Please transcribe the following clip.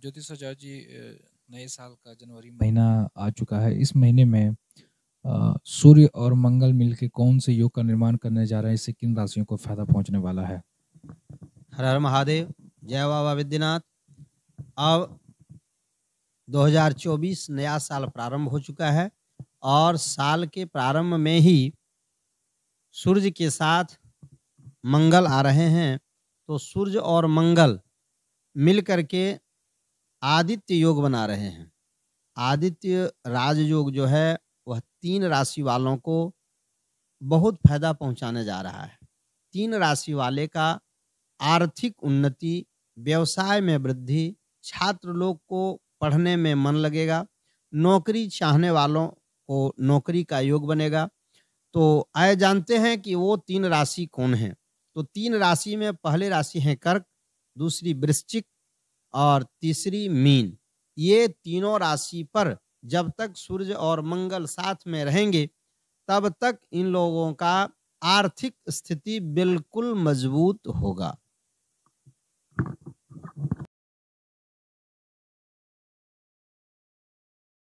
ज्योतिष आचार्य जी नए साल का जनवरी महीना आ चुका है इस महीने में सूर्य और मंगल मिलकर कौन से योग का निर्माण करने जा रहे हैं इससे किन राशियों को फायदा पहुंचने वाला है हर हर महादेव जय बाबा विद्यनाथ अब 2024 नया साल प्रारंभ हो चुका है और साल के प्रारंभ में ही सूर्य के साथ मंगल आ रहे हैं तो सूर्य और मंगल मिल करके आदित्य योग बना रहे हैं आदित्य राजयोग जो है वह तीन राशि वालों को बहुत फायदा पहुंचाने जा रहा है तीन राशि वाले का आर्थिक उन्नति व्यवसाय में वृद्धि छात्र लोग को पढ़ने में मन लगेगा नौकरी चाहने वालों को नौकरी का योग बनेगा तो आए जानते हैं कि वो तीन राशि कौन है तो तीन राशि में पहले राशि है कर्क दूसरी वृश्चिक और तीसरी मीन ये तीनों राशि पर जब तक सूर्य और मंगल साथ में रहेंगे तब तक इन लोगों का आर्थिक स्थिति बिल्कुल मजबूत होगा